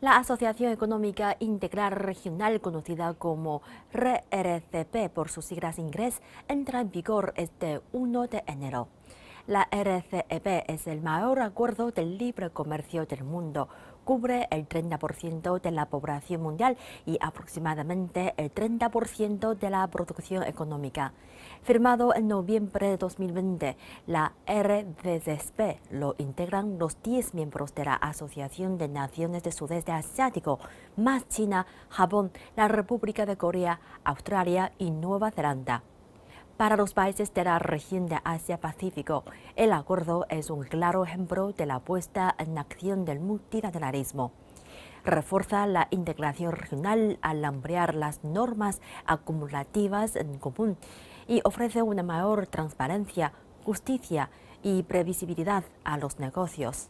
La Asociación Económica Integral Regional, conocida como RRCP por sus siglas en inglés, entra en vigor este 1 de enero. La RCEP es el mayor acuerdo de libre comercio del mundo. Cubre el 30% de la población mundial y aproximadamente el 30% de la producción económica. Firmado en noviembre de 2020, la RCEP lo integran los 10 miembros de la Asociación de Naciones del Sudeste Asiático, más China, Japón, la República de Corea, Australia y Nueva Zelanda. Para los países de la región de Asia-Pacífico, el acuerdo es un claro ejemplo de la puesta en acción del multilateralismo. Reforza la integración regional al ampliar las normas acumulativas en común y ofrece una mayor transparencia, justicia y previsibilidad a los negocios.